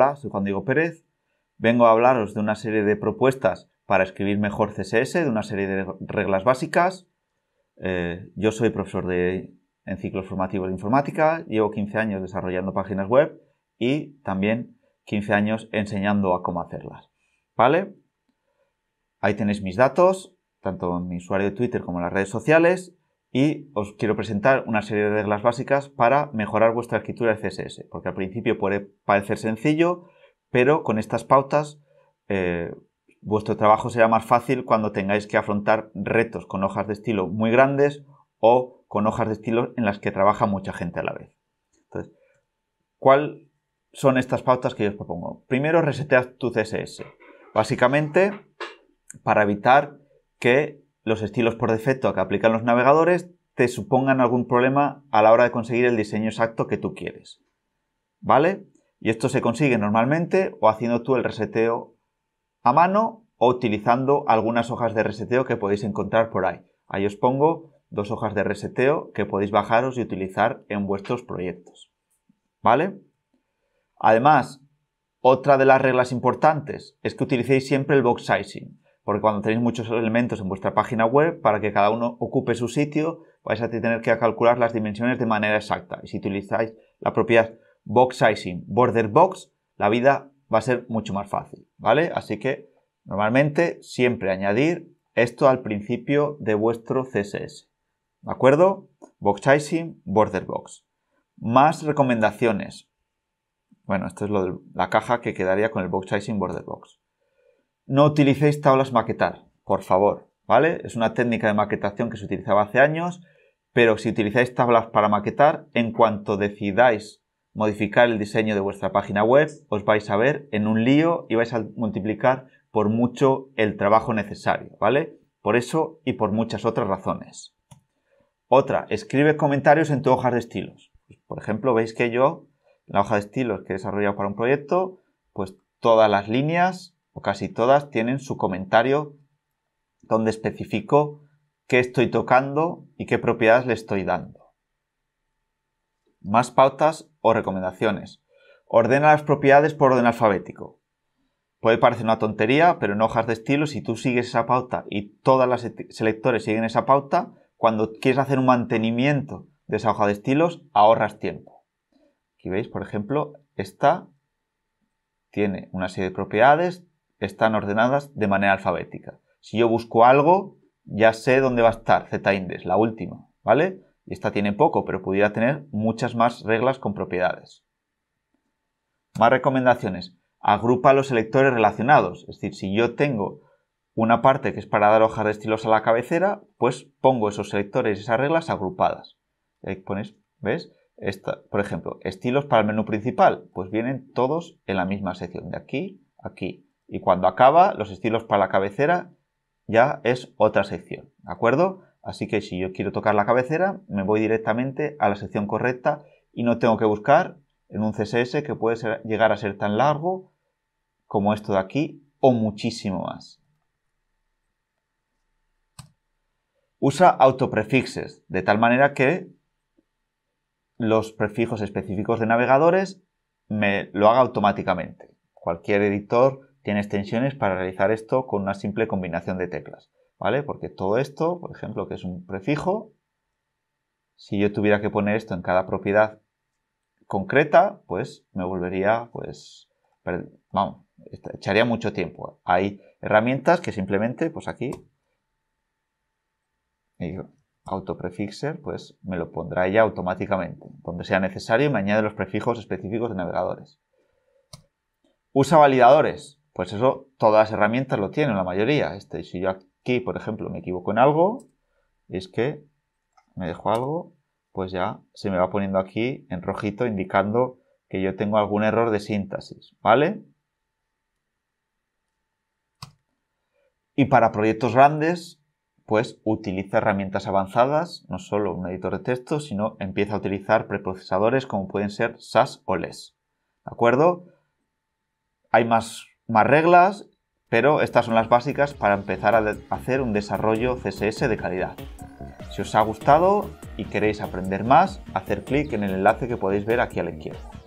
Hola, soy Juan Diego Pérez. Vengo a hablaros de una serie de propuestas para escribir mejor CSS, de una serie de reglas básicas. Eh, yo soy profesor de, en ciclos formativos de informática, llevo 15 años desarrollando páginas web y también 15 años enseñando a cómo hacerlas. ¿Vale? Ahí tenéis mis datos, tanto en mi usuario de Twitter como en las redes sociales y os quiero presentar una serie de reglas básicas para mejorar vuestra escritura de CSS, porque al principio puede parecer sencillo, pero con estas pautas eh, vuestro trabajo será más fácil cuando tengáis que afrontar retos con hojas de estilo muy grandes o con hojas de estilo en las que trabaja mucha gente a la vez. Entonces, ¿cuáles son estas pautas que yo os propongo? Primero, resetead tu CSS. Básicamente, para evitar que los estilos por defecto que aplican los navegadores te supongan algún problema a la hora de conseguir el diseño exacto que tú quieres. ¿Vale? Y esto se consigue normalmente o haciendo tú el reseteo a mano o utilizando algunas hojas de reseteo que podéis encontrar por ahí. Ahí os pongo dos hojas de reseteo que podéis bajaros y utilizar en vuestros proyectos. ¿Vale? Además, otra de las reglas importantes es que utilicéis siempre el box sizing porque cuando tenéis muchos elementos en vuestra página web, para que cada uno ocupe su sitio, vais a tener que calcular las dimensiones de manera exacta. Y si utilizáis la propiedad box sizing, border box, la vida va a ser mucho más fácil, ¿vale? Así que normalmente siempre añadir esto al principio de vuestro CSS, ¿de acuerdo? Box sizing, border box. Más recomendaciones. Bueno, esto es lo de la caja que quedaría con el box sizing, border box. No utilicéis tablas maquetar, por favor, ¿vale? Es una técnica de maquetación que se utilizaba hace años, pero si utilizáis tablas para maquetar, en cuanto decidáis modificar el diseño de vuestra página web, os vais a ver en un lío y vais a multiplicar por mucho el trabajo necesario, ¿vale? Por eso y por muchas otras razones. Otra, escribe comentarios en tu hoja de estilos. Por ejemplo, veis que yo, en la hoja de estilos que he desarrollado para un proyecto, pues todas las líneas casi todas, tienen su comentario donde especifico qué estoy tocando y qué propiedades le estoy dando. Más pautas o recomendaciones. Ordena las propiedades por orden alfabético. Puede parecer una tontería, pero en hojas de estilo, si tú sigues esa pauta y todas las selectores siguen esa pauta, cuando quieres hacer un mantenimiento de esa hoja de estilos, ahorras tiempo. Aquí veis, por ejemplo, esta tiene una serie de propiedades, están ordenadas de manera alfabética. Si yo busco algo, ya sé dónde va a estar Z-index, la última, ¿vale? Y esta tiene poco, pero pudiera tener muchas más reglas con propiedades. Más recomendaciones. Agrupa los selectores relacionados. Es decir, si yo tengo una parte que es para dar hojas de estilos a la cabecera, pues pongo esos selectores y esas reglas agrupadas. Ahí pones, ¿ves? por ejemplo, estilos para el menú principal, pues vienen todos en la misma sección, de aquí aquí. Y cuando acaba, los estilos para la cabecera ya es otra sección, ¿de acuerdo? Así que si yo quiero tocar la cabecera, me voy directamente a la sección correcta y no tengo que buscar en un CSS que puede llegar a ser tan largo como esto de aquí o muchísimo más. Usa autoprefixes, de tal manera que los prefijos específicos de navegadores me lo haga automáticamente. Cualquier editor tiene extensiones para realizar esto con una simple combinación de teclas, ¿vale? Porque todo esto, por ejemplo, que es un prefijo, si yo tuviera que poner esto en cada propiedad concreta, pues me volvería, pues, vamos, echaría mucho tiempo. Hay herramientas que simplemente, pues aquí, autoprefixer, pues me lo pondrá ella automáticamente. Donde sea necesario me añade los prefijos específicos de navegadores. Usa validadores. Pues eso, todas las herramientas lo tienen, la mayoría. Este, si yo aquí, por ejemplo, me equivoco en algo, es que me dejo algo, pues ya se me va poniendo aquí en rojito indicando que yo tengo algún error de síntesis. ¿vale? Y para proyectos grandes, pues utiliza herramientas avanzadas, no solo un editor de texto, sino empieza a utilizar preprocesadores como pueden ser SAS o LES, ¿de acuerdo? Hay más más reglas, pero estas son las básicas para empezar a hacer un desarrollo CSS de calidad. Si os ha gustado y queréis aprender más, hacer clic en el enlace que podéis ver aquí a la izquierda.